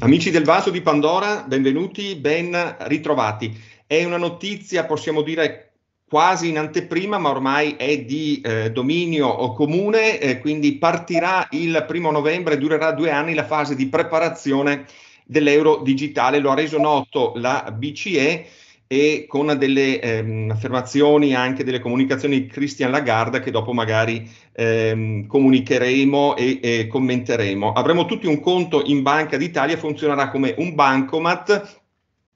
Amici del vaso di Pandora, benvenuti, ben ritrovati. È una notizia, possiamo dire, quasi in anteprima, ma ormai è di eh, dominio comune, eh, quindi partirà il primo novembre, durerà due anni la fase di preparazione dell'euro digitale, lo ha reso noto la BCE e con delle ehm, affermazioni anche delle comunicazioni di Christian Lagarde che dopo magari ehm, comunicheremo e, e, commenteremo. Avremo tutti un conto in Banca d'Italia, funzionerà come un bancomat.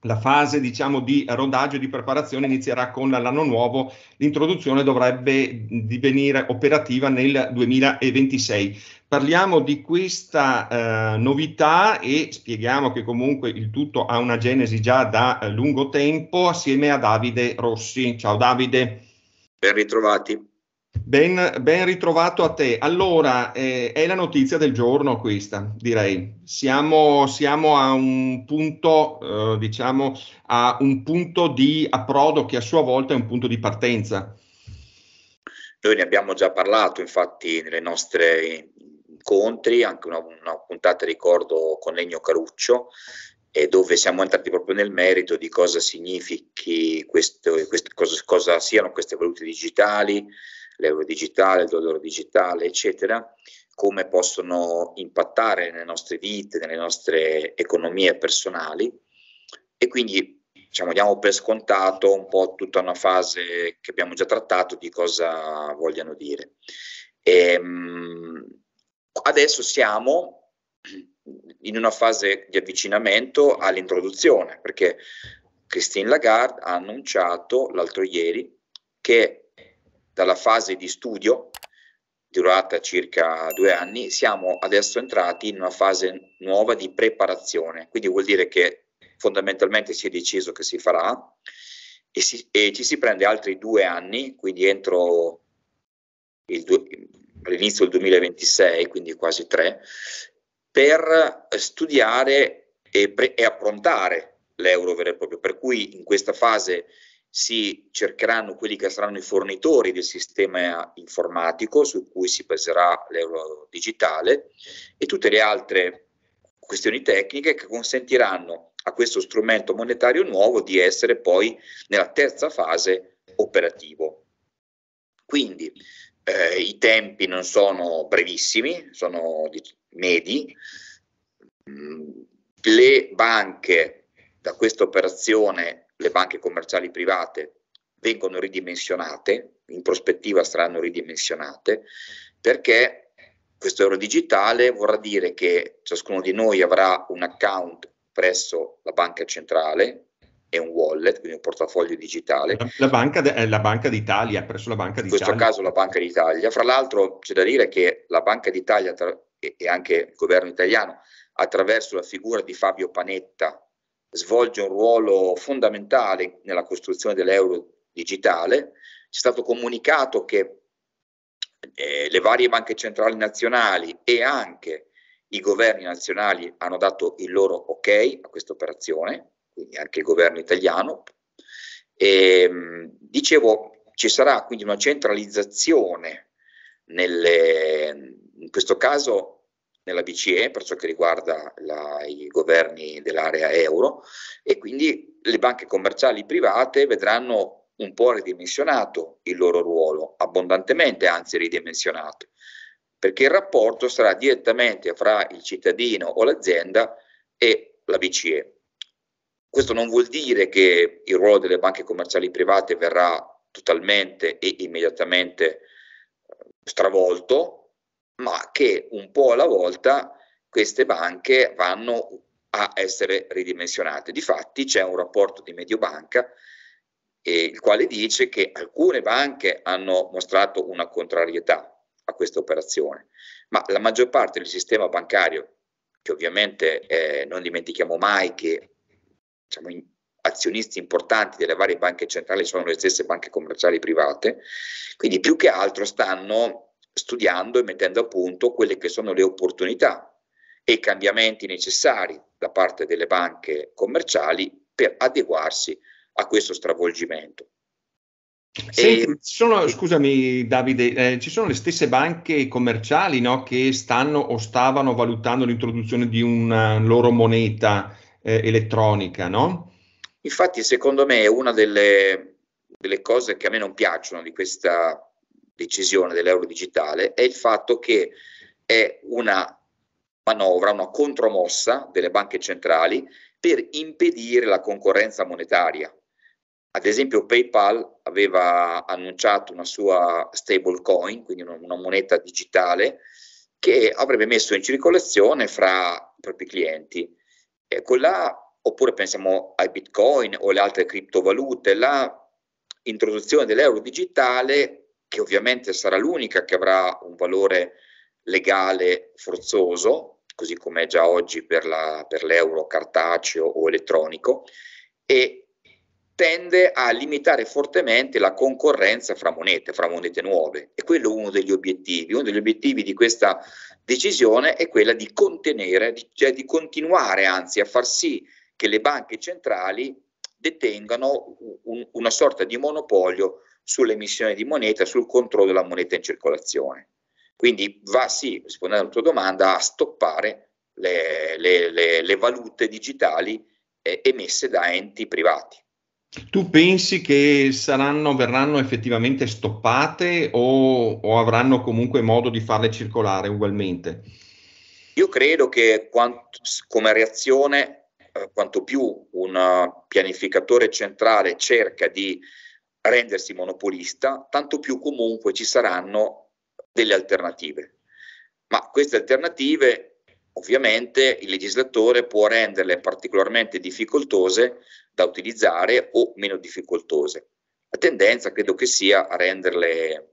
La fase diciamo, di rodaggio e di preparazione inizierà con l'anno nuovo, l'introduzione dovrebbe divenire operativa nel 2026 parliamo di questa eh, novità e spieghiamo che comunque il tutto ha una genesi già da eh, lungo tempo assieme a Davide Rossi. Ciao Davide. Ben ritrovati. Ben, ben ritrovato a te. Allora, eh, è la notizia del giorno questa, direi. Siamo, siamo a un punto, eh, diciamo, a un punto di approdo che a sua volta è un punto di partenza. Noi ne abbiamo già parlato, infatti, nelle nostre incontri, anche una, una puntata ricordo con Legno Caruccio, eh, dove siamo entrati proprio nel merito di cosa significhi questo, questo cosa, cosa, siano queste valute digitali, l'euro digitale, il dollaro digitale, eccetera, come possono impattare nelle nostre vite, nelle nostre economie personali. E quindi diciamo, diamo per scontato un po' tutta una fase che abbiamo già trattato di cosa vogliano dire. E, ehm, mh, Adesso siamo in una fase di avvicinamento all'introduzione, perché Christine Lagarde ha annunciato l'altro ieri che dalla fase di studio, durata circa due anni, siamo adesso entrati in una fase nuova di preparazione, quindi vuol dire che fondamentalmente si è deciso che si farà e, si, e ci si prende altri due anni, quindi entro il, due, all'inizio del 2026, quindi quasi tre, per eh, studiare e, pre- e approntare l'euro vero e proprio. Per cui in questa fase si cercheranno quelli che saranno i fornitori del sistema informatico su cui si baserà l'euro digitale e tutte le altre questioni tecniche che consentiranno a questo strumento monetario nuovo di essere poi nella terza fase operativo. Quindi eh, i tempi non sono brevissimi, sono medi. Mm, le banche da questa operazione, le banche commerciali private, vengono ridimensionate, in prospettiva saranno ridimensionate, perché questo euro digitale vorrà dire che ciascuno di noi avrà un account presso la banca centrale, è un wallet, quindi un portafoglio digitale. La, banca, de, eh, la banca d'Italia, presso la Banca d'Italia. In questo caso la Banca d'Italia. Fra l'altro c'è da dire che la Banca d'Italia tra, e, e anche il governo italiano, attraverso la figura di Fabio Panetta, svolge un ruolo fondamentale nella costruzione dell'euro digitale. Ci è stato comunicato che eh, le varie banche centrali nazionali e anche i governi nazionali hanno dato il loro ok a questa operazione quindi anche il governo italiano. E, ehm, dicevo, ci sarà quindi una centralizzazione nelle, in questo caso nella BCE per ciò che riguarda la, i governi dell'area euro e quindi le banche commerciali private vedranno un po' ridimensionato il loro ruolo, abbondantemente anzi ridimensionato, perché il rapporto sarà direttamente fra il cittadino o l'azienda e la BCE. Questo non vuol dire che il ruolo delle banche commerciali private verrà totalmente e immediatamente eh, stravolto, ma che un po' alla volta queste banche vanno a essere ridimensionate. Difatti c'è un rapporto di Mediobanca eh, il quale dice che alcune banche hanno mostrato una contrarietà a questa operazione, ma la maggior parte del sistema bancario, che ovviamente eh, non dimentichiamo mai che diciamo, azionisti importanti delle varie banche centrali sono le stesse banche commerciali private, quindi più che altro stanno studiando e mettendo a punto quelle che sono le opportunità e i cambiamenti necessari da parte delle banche commerciali per adeguarsi a questo stravolgimento. Senti, e... sono, scusami Davide, eh, ci sono le stesse banche commerciali no, che stanno o stavano valutando l'introduzione di una loro moneta eh, elettronica, no? Infatti, secondo me, una delle, delle cose che a me non piacciono di questa decisione dell'euro digitale è il fatto che è una manovra, una contromossa delle banche centrali per impedire la concorrenza monetaria. Ad esempio PayPal aveva annunciato una sua stable coin, quindi una, una, moneta digitale, che avrebbe messo in circolazione fra i propri clienti eh, con oppure pensiamo ai bitcoin o alle altre criptovalute, la introduzione dell'euro digitale, che ovviamente sarà l'unica che avrà un valore legale forzoso, così come è già oggi per, la, per l'euro cartaceo o elettronico, e tende a limitare fortemente la concorrenza fra monete, fra monete nuove. E quello è uno degli obiettivi. Uno degli obiettivi di questa decisione è quella di contenere, cioè di continuare anzi a far sì che le banche centrali detengano un, una sorta di monopolio sull'emissione di moneta, sul controllo della moneta in circolazione. Quindi va sì, rispondendo alla tua domanda, a stoppare le, le, le, le valute digitali eh, emesse da enti privati. Tu pensi che saranno, verranno effettivamente stoppate o, o, avranno comunque modo di farle circolare ugualmente? Io credo che quant- come reazione, eh, quanto più un pianificatore centrale cerca di rendersi monopolista, tanto più comunque ci saranno delle alternative. Ma queste alternative Ovviamente il legislatore può renderle particolarmente difficoltose da utilizzare o meno difficoltose. La tendenza credo che sia a renderle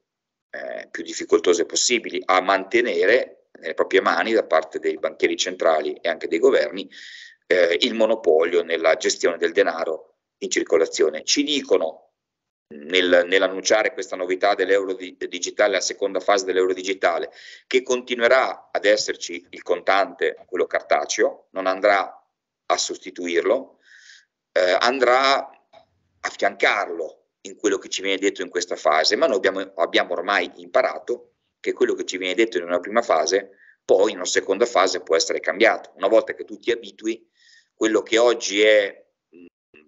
eh, più difficoltose possibili, a mantenere nelle proprie mani da parte dei banchieri centrali e anche dei governi eh, il monopolio nella gestione del denaro in circolazione. Ci dicono nel, nell'annunciare questa novità dell'euro di, digitale, la seconda fase dell'euro digitale, che continuerà ad esserci il contante, quello cartaceo, non andrà a sostituirlo, eh, andrà a fiancarlo in quello che ci viene detto in questa fase, ma noi abbiamo, abbiamo ormai imparato che quello che ci viene detto in una prima fase, poi in una seconda fase può essere cambiato. Una volta che tu ti abitui, quello che oggi è,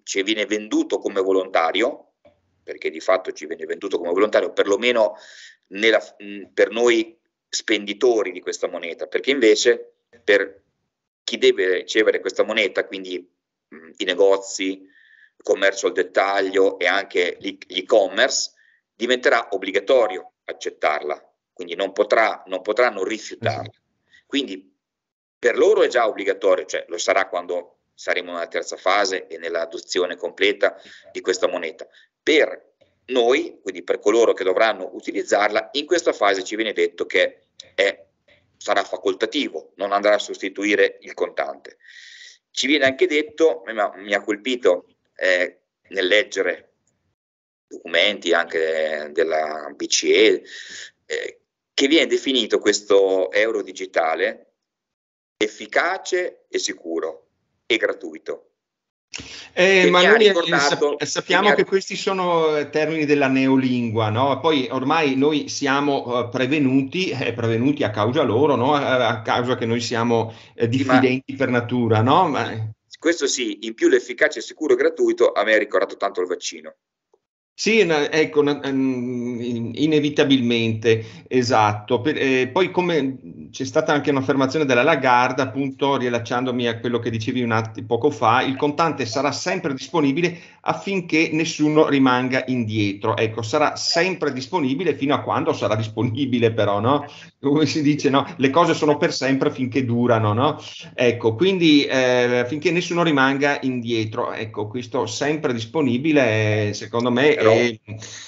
ci viene venduto come volontario, perché di fatto ci viene venduto come volontario, perlomeno nella, per noi spenditori di questa moneta, perché invece per chi deve ricevere questa moneta, quindi mh, i negozi, il commercio al dettaglio e anche l'e-commerce, diventerà obbligatorio accettarla, quindi non, potrà, non potranno rifiutarla. Esatto. Quindi per loro è già obbligatorio, cioè lo sarà quando saremo nella terza fase e nell'adozione completa di questa moneta. Per noi, quindi per coloro che dovranno utilizzarla, in questa fase ci viene detto che è, sarà facoltativo, non andrà a sostituire il contante. Ci viene anche detto, mi ha colpito eh, nel leggere documenti anche della BCE, eh, che viene definito questo euro digitale efficace e sicuro e gratuito. Eh, ma noi eh, ricordato, sappiamo che, ha... che questi sono eh, termini della neolingua, no? poi ormai noi siamo eh, prevenuti, eh, prevenuti a causa loro, no? a, causa che noi siamo eh, diffidenti ma... per natura. No? Ma... Questo sì, in più l'efficace, sicuro e gratuito a me ha ricordato tanto il vaccino. Sì, ecco, ehm, inevitabilmente, esatto. Eh, poi come c'è stata anche un'affermazione della Lagarde, appunto riallacciandomi a quello che dicevi un attimo poco fa, il contante sarà sempre disponibile affinché nessuno rimanga indietro. Ecco, sarà sempre disponibile fino a quando sarà disponibile però, no? Come si dice, no? Le cose sono per sempre finché durano, no? Ecco, quindi eh, finché nessuno rimanga indietro. Ecco, questo sempre disponibile, eh, secondo me è,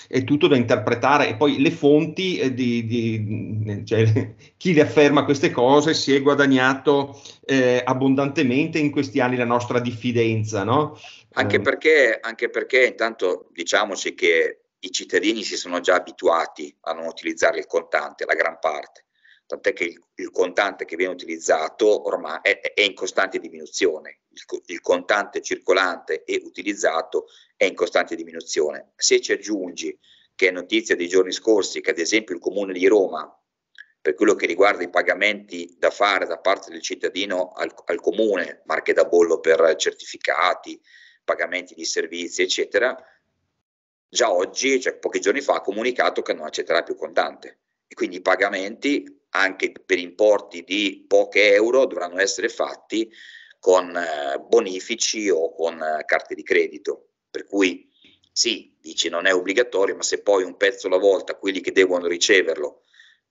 è, tutto da interpretare. E poi le fonti eh, di, di cioè, chi le afferma queste cose si è guadagnato eh, abbondantemente in questi anni la nostra diffidenza, no? Anche, eh. perché, anche perché intanto diciamoci che i cittadini si sono già abituati a non utilizzare il contante, la gran parte tant'è che il, il contante che viene utilizzato ormai è, è in costante diminuzione, il, il, contante circolante e utilizzato è in costante diminuzione. Se ci aggiungi che è notizia dei giorni scorsi che ad esempio il comune di Roma, per quello che riguarda i pagamenti da fare da parte del cittadino al, al comune, marche da bollo per certificati, pagamenti di servizi, eccetera, già oggi, cioè pochi giorni fa, ha comunicato che non accetterà più contante e quindi i pagamenti anche per importi di poche euro dovranno essere fatti con eh, bonifici o con eh, carte di credito. Per cui sì, dici non è obbligatorio, ma se poi un pezzo alla volta quelli che devono riceverlo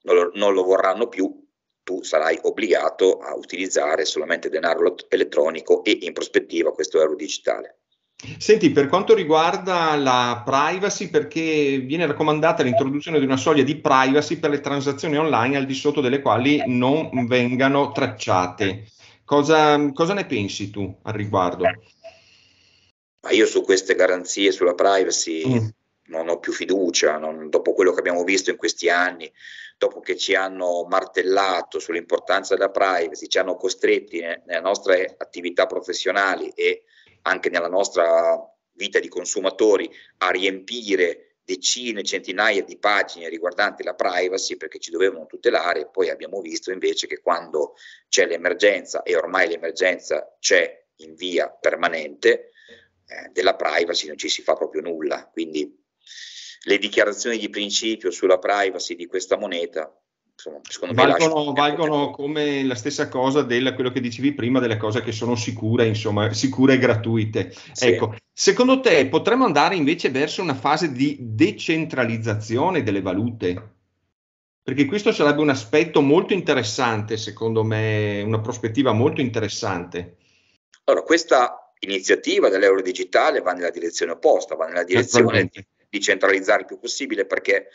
non lo, non lo vorranno più, tu sarai obbligato a utilizzare solamente denaro elettronico e in prospettiva questo euro digitale. Senti, per quanto riguarda la privacy, perché viene raccomandata l'introduzione di una soglia di privacy per le transazioni online al di sotto delle quali non vengano tracciate. Cosa, cosa ne pensi tu al riguardo? Ma io su queste garanzie, sulla privacy, mm. non ho più fiducia, non, dopo quello che abbiamo visto in questi anni, dopo che ci hanno martellato sull'importanza della privacy, ci hanno costretti ne, eh, nelle nostre attività professionali e anche nella nostra vita di consumatori a riempire decine, centinaia di pagine riguardanti la privacy perché ci dovevano tutelare, poi abbiamo visto invece che quando c'è l'emergenza, e ormai l'emergenza c'è in via permanente, eh, della privacy non ci si fa proprio nulla. Quindi le dichiarazioni di principio sulla privacy di questa moneta insomma, secondo valgono, me valgono come la stessa cosa del quello che dicevi prima delle cose che sono sicure, insomma, sicure e gratuite. Sì. Ecco, secondo te potremmo andare invece verso una fase di decentralizzazione delle valute? Perché questo sarebbe un aspetto molto interessante, secondo me, una prospettiva molto interessante. Allora, questa iniziativa dell'euro digitale va nella direzione opposta, va nella direzione di, di centralizzare il più possibile perché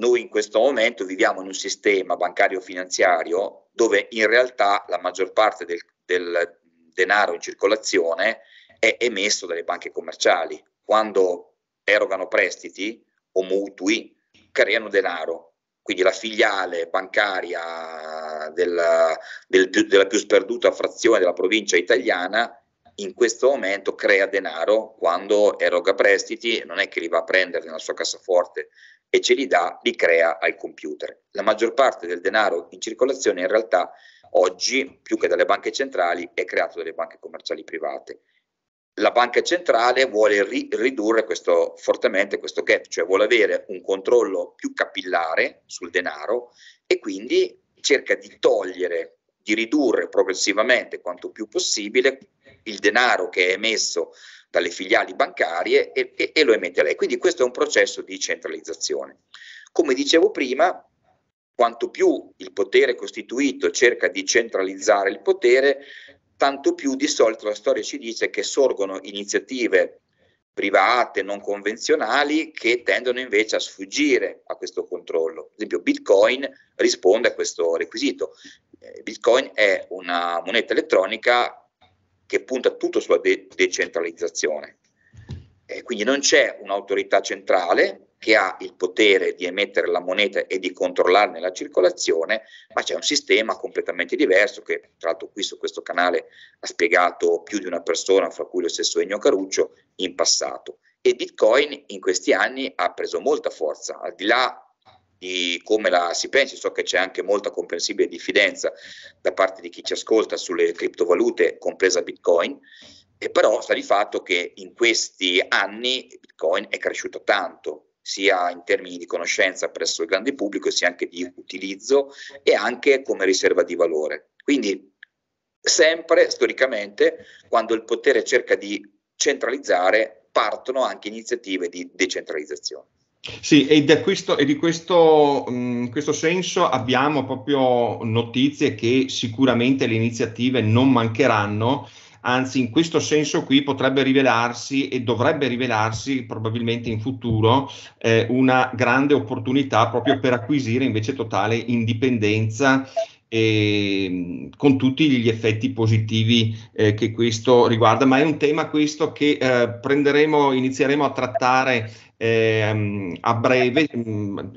noi in questo momento viviamo in un sistema bancario finanziario dove in realtà la maggior parte del, del denaro in circolazione è emesso dalle banche commerciali. Quando erogano prestiti o mutui, creano denaro, quindi la filiale bancaria della, del, della, più sperduta frazione della provincia italiana in questo momento crea denaro quando eroga prestiti, non è che li va a prendere nella sua cassaforte, e ce li dà, li crea al computer. La maggior parte del denaro in circolazione in realtà oggi, più che dalle banche centrali, è creato dalle banche commerciali private. La banca centrale vuole ri- ridurre questo, fortemente questo gap, cioè vuole avere un controllo più capillare sul denaro e quindi cerca di togliere, di ridurre progressivamente quanto più possibile il denaro che è emesso dalle filiali bancarie e, e, e lo emette lei. Quindi questo è un processo di centralizzazione. Come dicevo prima, quanto più il potere costituito cerca di centralizzare il potere, tanto più di solito la storia ci dice che sorgono iniziative private, non convenzionali, che tendono invece a sfuggire a questo controllo. Ad esempio Bitcoin risponde a questo requisito. Eh, Bitcoin è una moneta elettronica che punta tutto sulla de- decentralizzazione. Eh, quindi non c'è un'autorità centrale che ha il potere di emettere la moneta e di controllarne la circolazione, ma c'è un sistema completamente diverso che tra l'altro qui su questo canale ha spiegato più di una persona, fra cui lo stesso Ennio Caruccio, in passato. E Bitcoin in questi anni ha preso molta forza, al di là di come la si pensi, so che c'è anche molta comprensibile diffidenza da parte di chi ci ascolta sulle criptovalute, compresa Bitcoin, e però sta di fatto che in questi anni Bitcoin è cresciuto tanto, sia in termini di conoscenza presso il grande pubblico, sia anche di utilizzo e anche come riserva di valore. Quindi sempre storicamente quando il potere cerca di centralizzare partono anche iniziative di decentralizzazione. Sì, e, da questo, e di questo, mh, mm, questo, senso abbiamo proprio notizie che sicuramente le iniziative non mancheranno, anzi in questo senso qui potrebbe rivelarsi e dovrebbe rivelarsi probabilmente in futuro eh, una grande opportunità proprio per acquisire invece totale indipendenza e, ehm, con tutti gli effetti positivi eh, che questo riguarda, ma è un tema questo che eh, prenderemo, inizieremo a trattare ehm, a breve,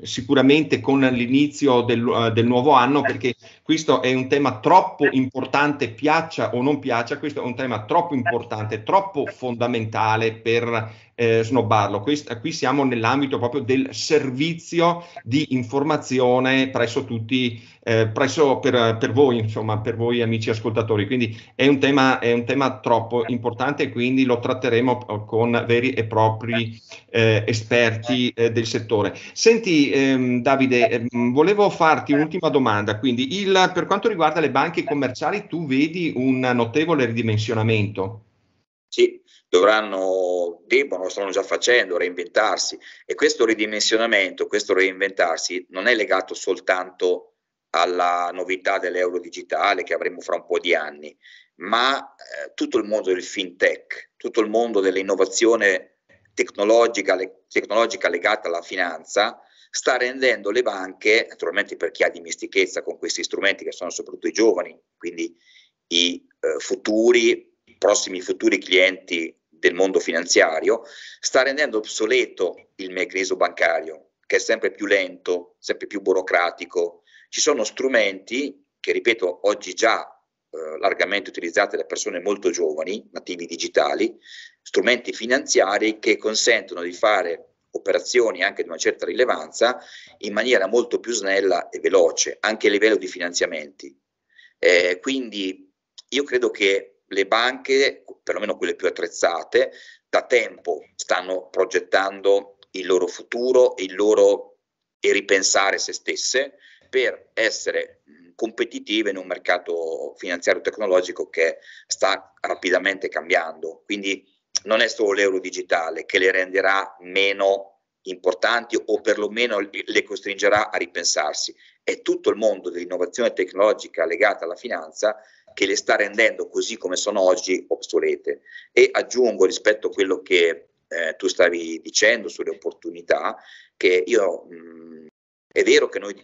sicuramente con l'inizio del, uh, del, nuovo anno, perché questo è un tema troppo importante, piaccia o non piaccia, questo è un tema troppo importante, troppo fondamentale per eh, snobbarlo. Quest- qui siamo nell'ambito proprio del servizio di informazione presso tutti, eh, presso per, per, voi, insomma, per voi amici ascoltatori. Quindi è un tema, è un tema troppo importante, quindi lo tratteremo eh, con veri e propri eh, esperti eh, del settore. Senti ehm, Davide, ehm, volevo farti un'ultima domanda, quindi il, per quanto riguarda le banche commerciali tu vedi un notevole ridimensionamento? Sì, dovranno, debbono, stanno già facendo, reinventarsi e questo ridimensionamento, questo reinventarsi non è legato soltanto alla novità dell'euro digitale che avremo fra un po' di anni, ma eh, tutto il mondo del fintech, tutto il mondo dell'innovazione tecnologica, le, tecnologica legata alla finanza sta rendendo le banche, naturalmente per chi ha dimestichezza con questi strumenti che sono soprattutto i giovani, quindi i eh, futuri, i prossimi futuri clienti del mondo finanziario, sta rendendo obsoleto il meccanismo bancario, che è sempre più lento, sempre più burocratico. Ci sono strumenti che, ripeto, oggi già eh, largamente utilizzate da persone molto giovani, nativi digitali, strumenti finanziari che consentono di fare operazioni anche di una certa rilevanza in maniera molto più snella e veloce, anche a livello di finanziamenti. Eh, quindi io credo che le banche, perlomeno quelle più attrezzate, da tempo stanno progettando il loro futuro il loro, e ripensare se stesse per essere competitive in un mercato finanziario tecnologico che sta rapidamente cambiando. Quindi non è solo l'euro digitale che le renderà meno importanti o perlomeno le costringerà a ripensarsi. È tutto il mondo dell'innovazione tecnologica legata alla finanza che le sta rendendo così come sono oggi obsolete. E aggiungo rispetto a quello che eh, tu stavi dicendo sulle opportunità, che io mh, mm, è vero che noi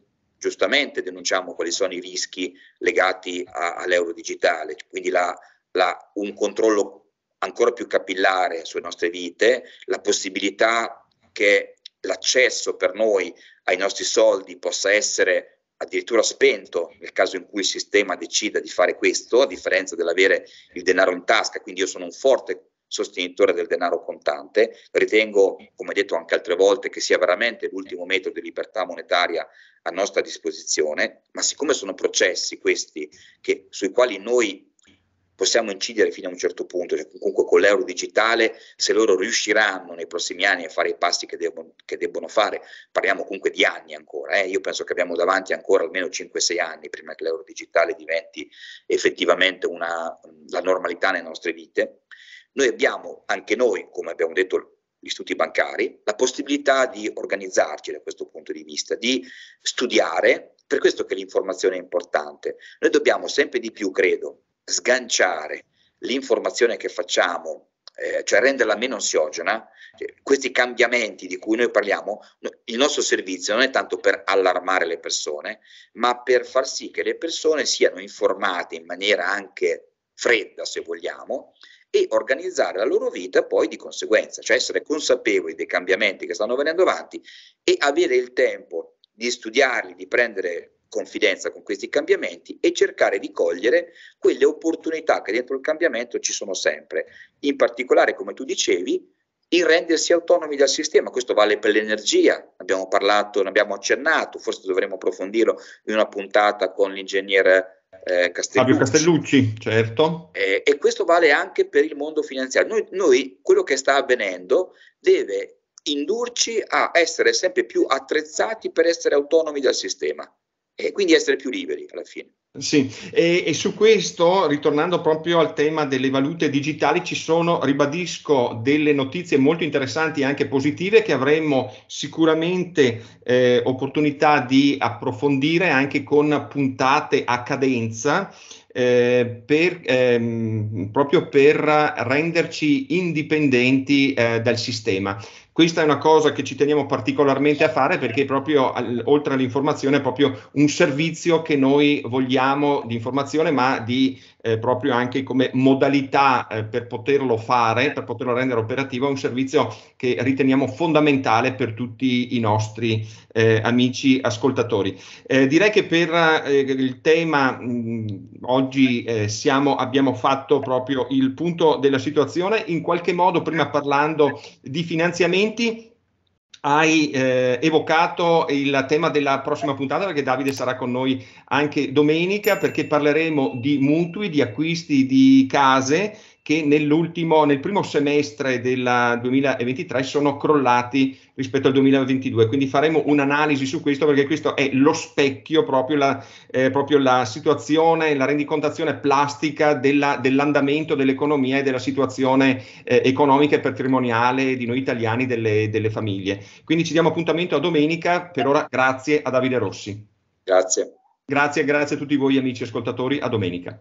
giustamente denunciamo quali sono i rischi legati a, all'euro digitale, quindi la, la, un controllo ancora più capillare sulle nostre vite, la possibilità che l'accesso per noi ai nostri soldi possa essere addirittura spento nel caso in cui il sistema decida di fare questo, a differenza dell'avere il denaro in tasca, quindi io sono un forte sostenitore del denaro contante. Ritengo, come detto anche altre volte, che sia veramente l'ultimo metodo di libertà monetaria a nostra disposizione, ma siccome sono processi questi che, sui quali noi possiamo incidere fino a un certo punto, cioè comunque con l'euro digitale, se loro riusciranno nei prossimi anni a fare i passi che debbono, che debbono fare, parliamo comunque di anni ancora, eh? io penso che abbiamo davanti ancora almeno 5-6 anni prima che l'euro digitale diventi effettivamente una, la normalità nelle nostre vite, noi abbiamo anche noi, come abbiamo detto gli istituti bancari, la possibilità di organizzarci da questo punto di vista, di studiare, per questo che l'informazione è importante. Noi dobbiamo sempre di più, credo, sganciare l'informazione che facciamo eh, cioè renderla meno ansiogena, cioè, questi cambiamenti di cui noi parliamo, il nostro servizio non è tanto per allarmare le persone, ma per far sì che le persone siano informate in maniera anche fredda, se vogliamo, e organizzare la loro vita poi di conseguenza, cioè essere consapevoli dei cambiamenti che stanno venendo avanti e avere il tempo di studiarli, di prendere confidenza con questi cambiamenti e cercare di cogliere quelle opportunità che dentro il cambiamento ci sono sempre. In particolare, come tu dicevi, il rendersi autonomi dal sistema, questo vale per l'energia, abbiamo parlato, ne abbiamo accennato, forse dovremmo approfondirlo in una puntata con l'ingegnere eh, Castellucci. Fabio Castellucci, certo. Eh, e questo vale anche per il mondo finanziario. Noi, noi, quello che sta avvenendo deve indurci a essere sempre più attrezzati per essere autonomi dal sistema e quindi essere più liberi alla fine. Sì, e, e, su questo, ritornando proprio al tema delle valute digitali, ci sono, ribadisco, delle notizie molto interessanti e anche positive che avremo sicuramente eh, opportunità di approfondire anche con puntate a cadenza eh, per, ehm, proprio per renderci indipendenti eh, dal sistema. Questa è una cosa che ci teniamo particolarmente a fare perché proprio al, oltre all'informazione è proprio un servizio che noi vogliamo di informazione ma di eh, proprio anche come modalità eh, per poterlo fare, per poterlo rendere operativo, è un servizio che riteniamo fondamentale per tutti i nostri eh, amici ascoltatori. Eh, direi che per eh, il tema mh, oggi eh, siamo, abbiamo fatto proprio il punto della situazione, in qualche modo prima parlando di finanziamenti, hai eh, evocato il tema della prossima puntata perché Davide sarà con noi anche domenica perché parleremo di mutui, di acquisti di case che nel primo semestre del 2023 sono crollati rispetto al 2022. Quindi faremo un'analisi su questo perché questo è lo specchio, proprio la, eh, proprio la situazione, la rendicontazione plastica della, dell'andamento dell'economia e della situazione eh, economica e patrimoniale di noi italiani, delle, delle famiglie. Quindi ci diamo appuntamento a domenica. Per ora grazie a Davide Rossi. Grazie. Grazie, grazie a tutti voi amici ascoltatori. A domenica.